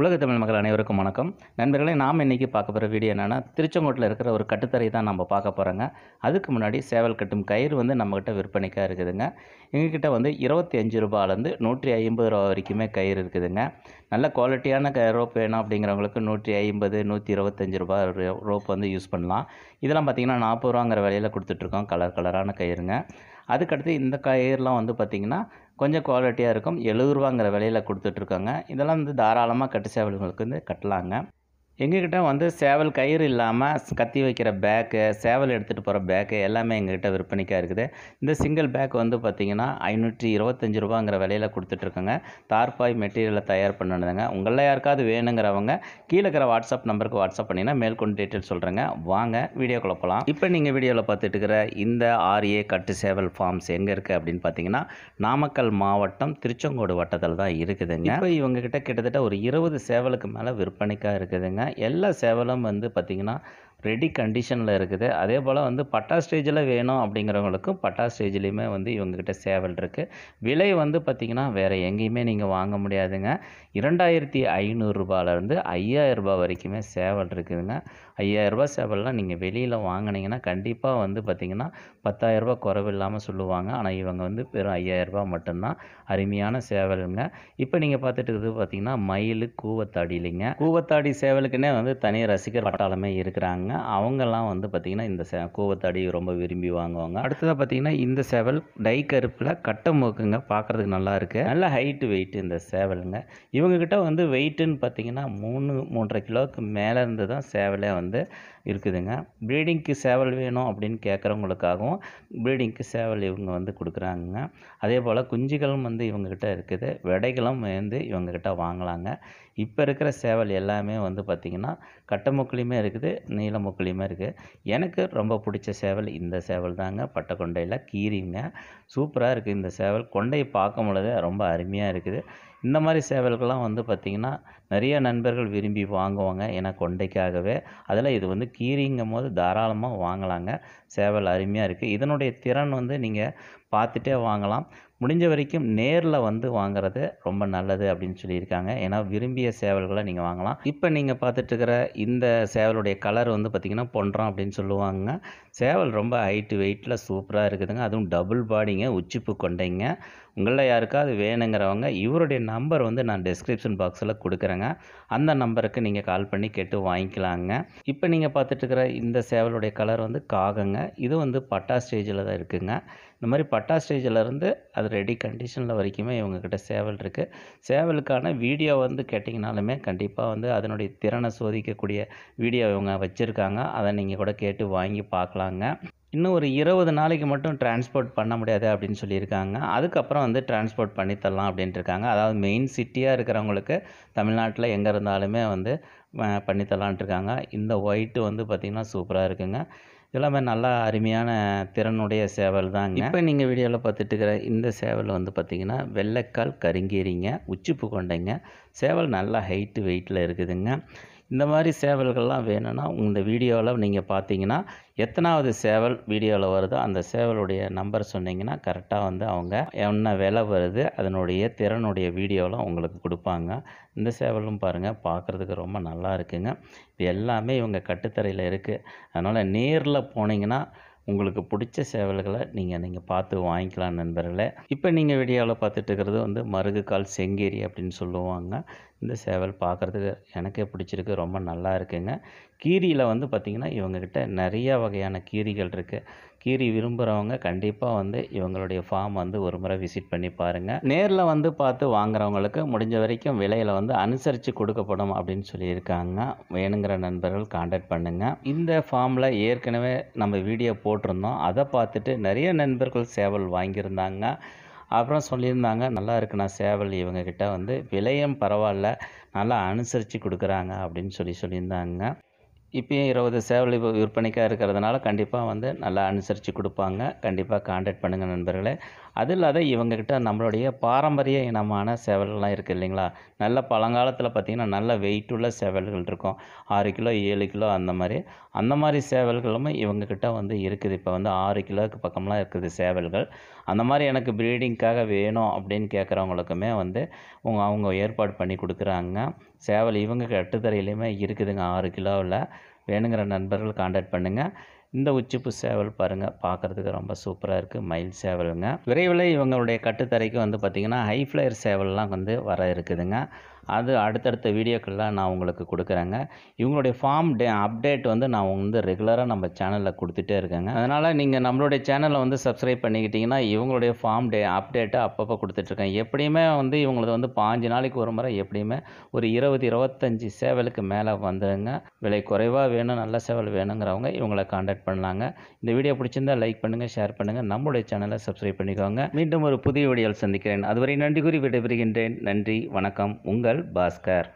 உலக தமிழ் மக்கள் அனைவருக்கும் வணக்கம் நண்பர்களே நாம் இன்றைக்கி பார்க்க போகிற வீடியோ என்னென்னா திருச்செங்கோட்டில் இருக்கிற ஒரு கட்டுத்தரை தான் நம்ம பார்க்க போகிறோங்க அதுக்கு முன்னாடி சேவல் கட்டும் கயிறு வந்து நம்மக்கிட்ட விற்பனைக்காக இருக்குதுங்க எங்ககிட்ட வந்து இருபத்தி அஞ்சு ரூபாலேருந்து நூற்றி ஐம்பது ரூபா வரைக்குமே கயிறு இருக்குதுங்க நல்ல குவாலிட்டியான க ரோப் வேணும் அப்படிங்கிறவங்களுக்கு நூற்றி ஐம்பது நூற்றி இருபத்தஞ்சி ரூபா ரோப் வந்து யூஸ் பண்ணலாம் இதெல்லாம் பார்த்திங்கன்னா நாற்பது ரூபாங்கிற விலையில் கொடுத்துட்ருக்கோம் கலர் கலரான கயிறுங்க அதுக்கடுத்து இந்த கயிறுலாம் வந்து பார்த்திங்கன்னா கொஞ்சம் குவாலிட்டியாக இருக்கும் எழுபது ரூபாங்கிற விலையில கொடுத்துட்ருக்காங்க இதெல்லாம் வந்து தாராளமாக கட்டு சேவல்களுக்கு வந்து கட்டலாங்க எங்ககிட்ட வந்து சேவல் கயிறு இல்லாமல் கத்தி வைக்கிற பேக்கு சேவல் எடுத்துகிட்டு போகிற பேக்கு எல்லாமே எங்ககிட்ட விற்பனைக்காக இருக்குது இந்த சிங்கிள் பேக் வந்து பார்த்திங்கன்னா ஐநூற்றி இருபத்தஞ்சி ரூபாங்கிற விலையில் கொடுத்துட்ருக்கோங்க தார்பாய் மெட்டீரியலை தயார் பண்ணணுதுங்க உங்களில் யாருக்காவது வேணுங்கிறவங்க கீழே இருக்கிற வாட்ஸ்அப் நம்பருக்கு வாட்ஸ்அப் பண்ணிங்கன்னா மேல்கொண்டு டீட்டெயில் சொல்கிறேங்க வாங்க வீடியோ குழப்பலாம் இப்போ நீங்கள் வீடியோவில் பார்த்துட்டு இருக்கிற இந்த ஆர்ஏ கட்டு சேவல் ஃபார்ம்ஸ் எங்கே இருக்குது அப்படின்னு பார்த்தீங்கன்னா நாமக்கல் மாவட்டம் திருச்செங்கோடு வட்டத்தில் தான் இருக்குதுங்க இப்போ இவங்ககிட்ட கிட்டத்தட்ட ஒரு இருபது சேவலுக்கு மேலே விற்பனைக்காக இருக்குதுங்க எல்லா சேவலும் வந்து பார்த்திங்கன்னா ரெடி கண்டிஷனில் இருக்குது அதே போல் வந்து பட்டா ஸ்டேஜில் வேணும் அப்படிங்கிறவங்களுக்கும் பட்டா ஸ்டேஜ்லேயுமே வந்து இவங்ககிட்ட சேவல் இருக்குது விலை வந்து பார்த்திங்கன்னா வேறு எங்கேயுமே நீங்கள் வாங்க முடியாதுங்க இரண்டாயிரத்தி ஐநூறுரூபாலேருந்து ஐயாயிரரூபா வரைக்குமே சேவல் இருக்குதுங்க ஐயாயிரரூபா சேவல்லாம் நீங்கள் வெளியில் வாங்கினீங்கன்னா கண்டிப்பாக வந்து பார்த்திங்கன்னா பத்தாயிரரூபா குறைவில்லாமல் சொல்லுவாங்க ஆனால் இவங்க வந்து வெறும் ஐயாயிரரூபா மட்டும்தான் அருமையான சேவலுங்க இப்போ நீங்கள் பார்த்துட்டு இருக்குது பார்த்திங்கன்னா மயில் இல்லைங்க கூவத்தாடி சேவலுக்குன்னே வந்து தனி ரசிகர் பட்டாளமே இருக்கிறாங்க இருப்பாங்க அவங்கெல்லாம் வந்து பார்த்திங்கன்னா இந்த சே கூவத்தாடி ரொம்ப விரும்பி வாங்குவாங்க அடுத்ததாக பார்த்திங்கன்னா இந்த சேவல் டை கருப்பில் கட்ட மூக்குங்க பார்க்குறதுக்கு நல்லா இருக்குது நல்ல ஹைட்டு வெயிட் இந்த சேவலுங்க இவங்கக்கிட்ட வந்து வெயிட்டுன்னு பார்த்திங்கன்னா மூணு மூன்றரை கிலோவுக்கு மேலே இருந்து தான் சேவலே வந்து இருக்குதுங்க ப்ரீடிங்க்கு சேவல் வேணும் அப்படின்னு கேட்குறவங்களுக்காகவும் ப்ரீடிங்க்கு சேவல் இவங்க வந்து கொடுக்குறாங்க அதே போல் குஞ்சுகளும் வந்து இவங்கக்கிட்ட இருக்குது விடைகளும் வந்து இவங்கக்கிட்ட வாங்கலாங்க இப்போ இருக்கிற சேவல் எல்லாமே வந்து பார்த்திங்கன்னா கட்டமுக்கிலையுமே இருக்குது நீளம் முக்கியமாக இருக்குது எனக்கு ரொம்ப பிடிச்ச சேவல் இந்த சேவல் தாங்க பட்டை கொண்டையில் கீரிங்க சூப்பராக இருக்குது இந்த சேவல் கொண்டையை பார்க்கும் பொழுது ரொம்ப அருமையாக இருக்குது இந்த மாதிரி சேவல்கள்லாம் வந்து பார்த்திங்கன்னா நிறைய நண்பர்கள் விரும்பி வாங்குவாங்க ஏன்னா கொண்டைக்காகவே அதில் இது வந்து கீரிங்கும் போது தாராளமாக வாங்கலாங்க சேவல் அருமையாக இருக்குது இதனுடைய திறன் வந்து நீங்கள் பார்த்துட்டே வாங்கலாம் முடிஞ்ச வரைக்கும் நேரில் வந்து வாங்குறது ரொம்ப நல்லது அப்படின்னு சொல்லியிருக்காங்க ஏன்னா விரும்பிய சேவல்களை நீங்கள் வாங்கலாம் இப்போ நீங்கள் பார்த்துட்டு இருக்கிற இந்த சேவலுடைய கலர் வந்து பார்த்திங்கன்னா பொன்றான் அப்படின்னு சொல்லுவாங்க சேவல் ரொம்ப ஹைட்டு வெயிட்டில் சூப்பராக இருக்குதுங்க அதுவும் டபுள் பாடிங்க உச்சிப்பு கொண்டைங்க உங்களில் யாருக்காவது வேணுங்கிறவங்க இவருடைய நம்பர் வந்து நான் டிஸ்கிரிப்ஷன் பாக்ஸில் கொடுக்குறேங்க அந்த நம்பருக்கு நீங்கள் கால் பண்ணி கேட்டு வாங்கிக்கலாங்க இப்போ நீங்கள் பார்த்துட்டுருக்கிற இந்த சேவலுடைய கலர் வந்து காகங்க இது வந்து பட்டா ஸ்டேஜில் தான் இருக்குதுங்க இந்த மாதிரி பட்டா ஸ்டேஜிலேருந்து அது ரெடி கண்டிஷனில் வரைக்குமே இவங்கக்கிட்ட சேவல் இருக்குது சேவலுக்கான வீடியோ வந்து கேட்டிங்கனாலுமே கண்டிப்பாக வந்து அதனுடைய திறனை சோதிக்கக்கூடிய வீடியோ இவங்க வச்சுருக்காங்க அதை நீங்கள் கூட கேட்டு வாங்கி பார்க்கலாம் பார்க்கலாங்க இன்னும் ஒரு இருபது நாளைக்கு மட்டும் டிரான்ஸ்போர்ட் பண்ண முடியாது அப்படின்னு சொல்லியிருக்காங்க அதுக்கப்புறம் வந்து டிரான்ஸ்போர்ட் பண்ணித்தரலாம் அப்படின்ட்டு இருக்காங்க அதாவது மெயின் சிட்டியாக இருக்கிறவங்களுக்கு தமிழ்நாட்டில் எங்கே இருந்தாலுமே வந்து பண்ணித்தரலான்ட்டு இருக்காங்க இந்த ஒயிட்டு வந்து பார்த்திங்கன்னா சூப்பராக இருக்குங்க இதெல்லாமே நல்லா அருமையான திறனுடைய சேவல் தாங்க இப்போ நீங்கள் வீடியோவில் பார்த்துட்டு இருக்கிற இந்த சேவல் வந்து பார்த்திங்கன்னா வெள்ளைக்கால் கருங்கீரிங்க உச்சிப்பு கொண்டைங்க சேவல் நல்லா ஹைட்டு வெயிட்டில் இருக்குதுங்க இந்த மாதிரி சேவல்கள்லாம் வேணும்னா இந்த வீடியோவில் நீங்கள் பார்த்தீங்கன்னா எத்தனாவது சேவல் வீடியோவில் வருதோ அந்த சேவலுடைய நம்பர் சொன்னீங்கன்னா கரெக்டாக வந்து அவங்க என்ன விலை வருது அதனுடைய திறனுடைய வீடியோலாம் உங்களுக்கு கொடுப்பாங்க இந்த சேவலும் பாருங்கள் பார்க்குறதுக்கு ரொம்ப நல்லா இருக்குங்க இது எல்லாமே இவங்க கட்டுத்தரையில் இருக்குது அதனால் நேரில் போனீங்கன்னா உங்களுக்கு பிடிச்ச சேவல்களை நீங்கள் நீங்கள் பார்த்து வாங்கிக்கலாம் நண்பர்களே இப்போ நீங்கள் வீடியோவில் பார்த்துட்டு இருக்கிறது வந்து மருகுக்கால் செங்கேரி அப்படின்னு சொல்லுவாங்க இந்த சேவல் பார்க்குறதுக்கு எனக்கே பிடிச்சிருக்கு ரொம்ப நல்லா இருக்குங்க கீரியில் வந்து பார்த்திங்கன்னா இவங்கக்கிட்ட நிறையா வகையான கீரிகள் இருக்குது கீரி விரும்புகிறவங்க கண்டிப்பாக வந்து இவங்களுடைய ஃபார்ம் வந்து ஒரு முறை விசிட் பண்ணி பாருங்கள் நேரில் வந்து பார்த்து வாங்குறவங்களுக்கு முடிஞ்ச வரைக்கும் விலையில் வந்து அனுசரித்து கொடுக்கப்படும் அப்படின்னு சொல்லியிருக்காங்க வேணுங்கிற நண்பர்கள் காண்டாக்ட் பண்ணுங்கள் இந்த ஃபார்மில் ஏற்கனவே நம்ம வீடியோ போட்டிருந்தோம் அதை பார்த்துட்டு நிறைய நண்பர்கள் சேவல் வாங்கியிருந்தாங்க அப்புறம் சொல்லியிருந்தாங்க நல்லா இருக்குண்ணா சேவல் இவங்கக்கிட்ட வந்து விலையும் பரவாயில்ல நல்லா அனுசரித்து கொடுக்குறாங்க அப்படின்னு சொல்லி சொல்லியிருந்தாங்க இப்போயும் இருபது சேவல் விற்பனைக்காக இருக்கிறதுனால கண்டிப்பாக வந்து நல்லா அனுசரித்து கொடுப்பாங்க கண்டிப்பாக காண்டாக்ட் பண்ணுங்கள் நண்பர்களே அது இல்லாத இவங்கக்கிட்ட நம்மளுடைய பாரம்பரிய இனமான செவல்கள்லாம் இருக்குது இல்லைங்களா நல்ல பழங்காலத்தில் பார்த்திங்கன்னா நல்ல வெயிட் உள்ள சேவல்கள் இருக்கும் ஆறு கிலோ ஏழு கிலோ அந்த மாதிரி அந்த மாதிரி சேவல்களும் இவங்கக்கிட்ட வந்து இருக்குது இப்போ வந்து ஆறு கிலோவுக்கு பக்கம்லாம் இருக்குது சேவல்கள் அந்த மாதிரி எனக்கு ப்ரீடிங்க்காக வேணும் அப்படின்னு கேட்குறவங்களுக்குமே வந்து உங்க அவங்க ஏற்பாடு பண்ணி கொடுக்குறாங்க சேவல் இவங்க கட்டுத்தரையிலையுமே இருக்குதுங்க ஆறு கிலோவில் வேணுங்கிற நண்பர்கள் காண்டாக்ட் பண்ணுங்கள் இந்த உச்சிப்பு சேவல் பாருங்கள் பார்க்குறதுக்கு ரொம்ப சூப்பராக இருக்குது மயில் சேவலுங்க விரைவில் இவங்களுடைய கட்டுத்தரைக்கு வந்து பார்த்திங்கன்னா ஹை ஃப்ளையர் சேவல்லாம் வந்து வர இருக்குதுங்க அது அடுத்தடுத்த வீடியோக்கள்லாம் நான் உங்களுக்கு கொடுக்குறேங்க இவங்களுடைய ஃபார்ம் டே அப்டேட் வந்து நான் வந்து ரெகுலராக நம்ம சேனலில் கொடுத்துட்டே இருக்கேங்க அதனால் நீங்கள் நம்மளுடைய சேனலை வந்து சப்ஸ்கிரைப் பண்ணிக்கிட்டிங்கன்னா இவங்களுடைய ஃபார்ம் டே அப்டேட்டை அப்பப்போ கொடுத்துட்ருக்கேன் எப்படியுமே வந்து இவங்களது வந்து பாஞ்சு நாளைக்கு ஒரு முறை எப்படியுமே ஒரு இருபது இருபத்தஞ்சி சேவலுக்கு மேலே வந்துடுங்க விலை குறைவாக வேணும் நல்ல சேவல் வேணுங்கிறவங்க இவங்களை காண்டக்ட் கான்டாக்ட் பண்ணலாங்க இந்த வீடியோ பிடிச்சிருந்தா லைக் பண்ணுங்கள் ஷேர் பண்ணுங்கள் நம்மளுடைய சேனலை சப்ஸ்கிரைப் பண்ணிக்கோங்க மீண்டும் ஒரு புதிய வீடியோவில் சந்திக்கிறேன் அதுவரை நன்றி கூறி விடைபெறுகின்றேன் நன்றி வணக்கம் உங்கள் பாஸ்கர்